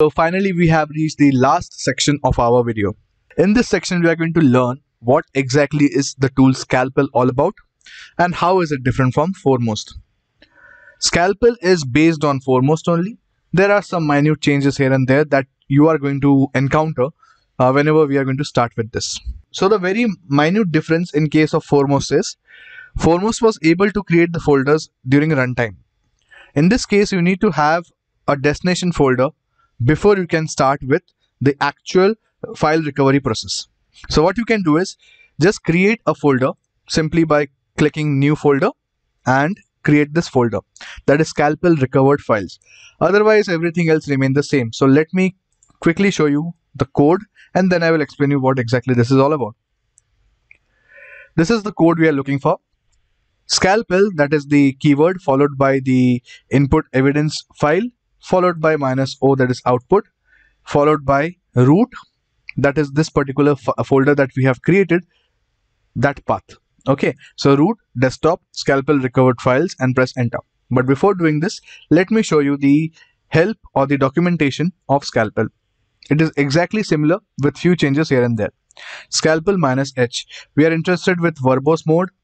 So finally we have reached the last section of our video. In this section we are going to learn what exactly is the tool Scalpel all about and how is it different from Foremost. Scalpel is based on Foremost only. There are some minute changes here and there that you are going to encounter uh, whenever we are going to start with this. So the very minute difference in case of Foremost is Foremost was able to create the folders during runtime. In this case you need to have a destination folder before you can start with the actual file recovery process. So what you can do is just create a folder simply by clicking new folder and create this folder that is scalpel recovered files otherwise everything else remain the same so let me quickly show you the code and then I will explain you what exactly this is all about this is the code we are looking for scalpel that is the keyword followed by the input evidence file followed by minus O that is output followed by root that is this particular uh, folder that we have created that path okay so root desktop scalpel recovered files and press enter but before doing this let me show you the help or the documentation of scalpel it is exactly similar with few changes here and there scalpel minus h we are interested with verbose mode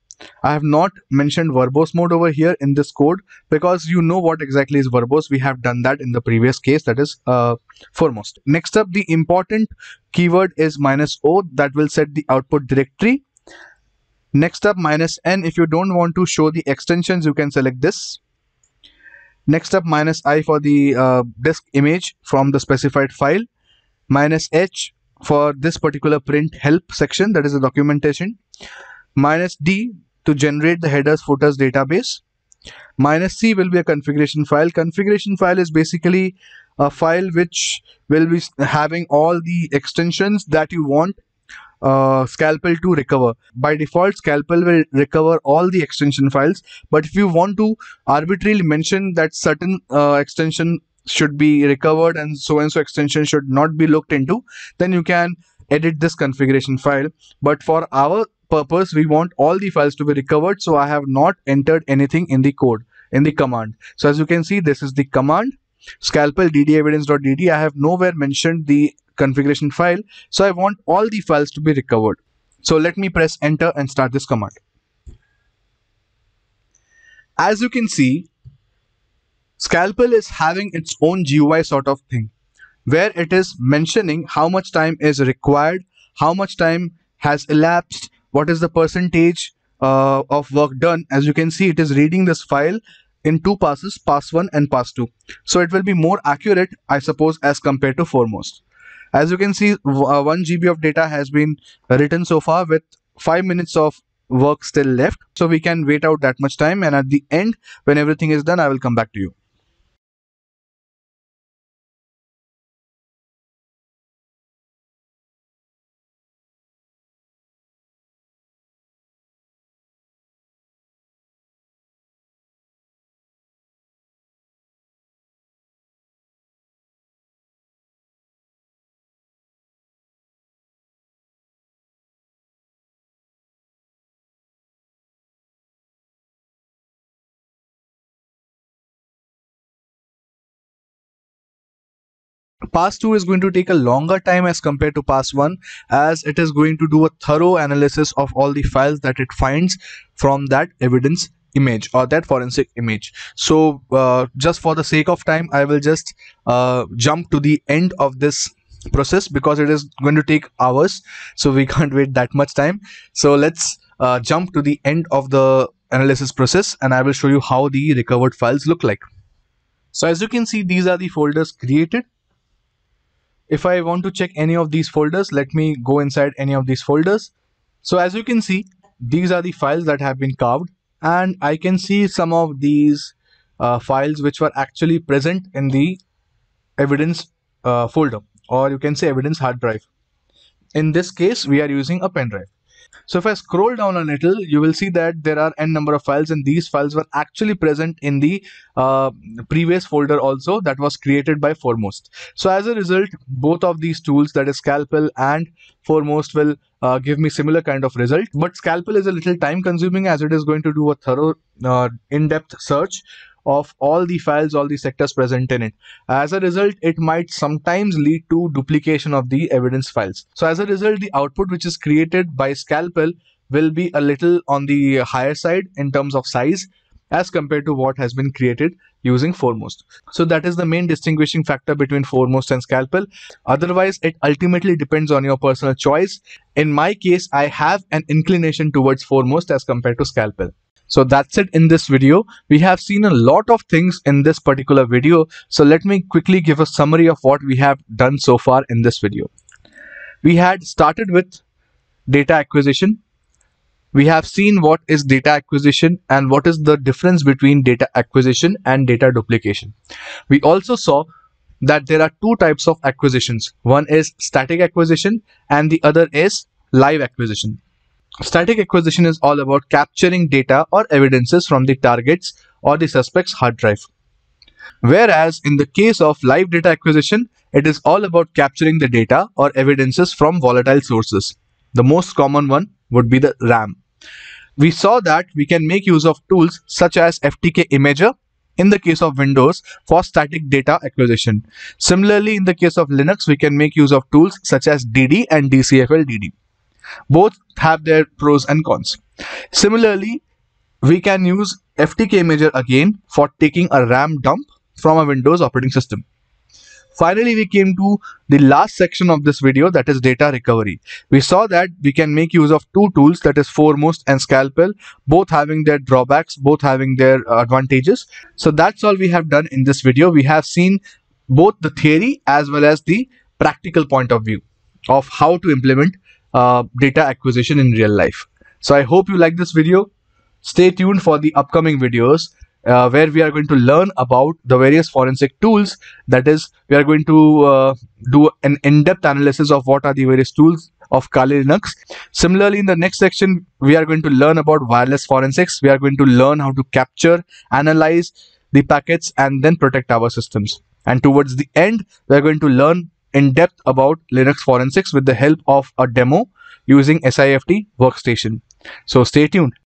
I have not mentioned verbose mode over here in this code because you know what exactly is verbose. We have done that in the previous case that is uh, foremost. Next up the important keyword is minus O that will set the output directory. Next up minus N if you don't want to show the extensions you can select this. Next up minus I for the uh, disk image from the specified file. Minus H for this particular print help section that is the documentation. Minus D to generate the headers footers database. Minus C will be a configuration file. Configuration file is basically a file which will be having all the extensions that you want uh, Scalpel to recover. By default, Scalpel will recover all the extension files. But if you want to arbitrarily mention that certain uh, extension should be recovered and so and so extension should not be looked into, then you can edit this configuration file. But for our purpose we want all the files to be recovered so I have not entered anything in the code in the command so as you can see this is the command scalpel dd evidence.dd I have nowhere mentioned the configuration file so I want all the files to be recovered so let me press enter and start this command as you can see scalpel is having its own GUI sort of thing where it is mentioning how much time is required how much time has elapsed what is the percentage uh, of work done as you can see it is reading this file in two passes pass 1 and pass 2 so it will be more accurate i suppose as compared to foremost as you can see uh, 1 gb of data has been written so far with 5 minutes of work still left so we can wait out that much time and at the end when everything is done i will come back to you Pass 2 is going to take a longer time as compared to Pass 1 as it is going to do a thorough analysis of all the files that it finds from that evidence image or that forensic image so uh, just for the sake of time i will just uh, jump to the end of this process because it is going to take hours so we can't wait that much time so let's uh, jump to the end of the analysis process and i will show you how the recovered files look like so as you can see these are the folders created if I want to check any of these folders, let me go inside any of these folders. So as you can see, these are the files that have been carved and I can see some of these uh, files which were actually present in the evidence uh, folder or you can say evidence hard drive. In this case, we are using a pen drive. So if I scroll down a little, you will see that there are n number of files and these files were actually present in the uh, previous folder also that was created by Foremost. So as a result, both of these tools that is Scalpel and Foremost will uh, give me similar kind of result. But Scalpel is a little time consuming as it is going to do a thorough uh, in-depth search of all the files, all the sectors present in it. As a result, it might sometimes lead to duplication of the evidence files. So as a result, the output which is created by Scalpel will be a little on the higher side in terms of size as compared to what has been created using foremost. So that is the main distinguishing factor between foremost and scalpel. Otherwise, it ultimately depends on your personal choice. In my case, I have an inclination towards foremost as compared to scalpel. So that's it in this video. We have seen a lot of things in this particular video. So let me quickly give a summary of what we have done so far in this video. We had started with data acquisition. We have seen what is data acquisition and what is the difference between data acquisition and data duplication. We also saw that there are two types of acquisitions. One is static acquisition and the other is live acquisition. Static acquisition is all about capturing data or evidences from the target's or the suspect's hard drive. Whereas in the case of live data acquisition, it is all about capturing the data or evidences from volatile sources. The most common one would be the RAM. We saw that we can make use of tools such as FTK Imager in the case of Windows for static data acquisition. Similarly, in the case of Linux, we can make use of tools such as DD and DCFL DD. Both have their pros and cons. Similarly, we can use FTK Imager again for taking a RAM dump from a Windows operating system. Finally, we came to the last section of this video that is data recovery. We saw that we can make use of two tools that is Foremost and Scalpel, both having their drawbacks, both having their advantages. So that's all we have done in this video. We have seen both the theory as well as the practical point of view of how to implement uh, data acquisition in real life. So I hope you like this video. Stay tuned for the upcoming videos uh, where we are going to learn about the various forensic tools. That is, we are going to uh, do an in-depth analysis of what are the various tools of Kali Linux. Similarly, in the next section, we are going to learn about wireless forensics. We are going to learn how to capture, analyze the packets and then protect our systems. And towards the end, we are going to learn in depth about Linux Forensics with the help of a demo using SIFT workstation. So stay tuned.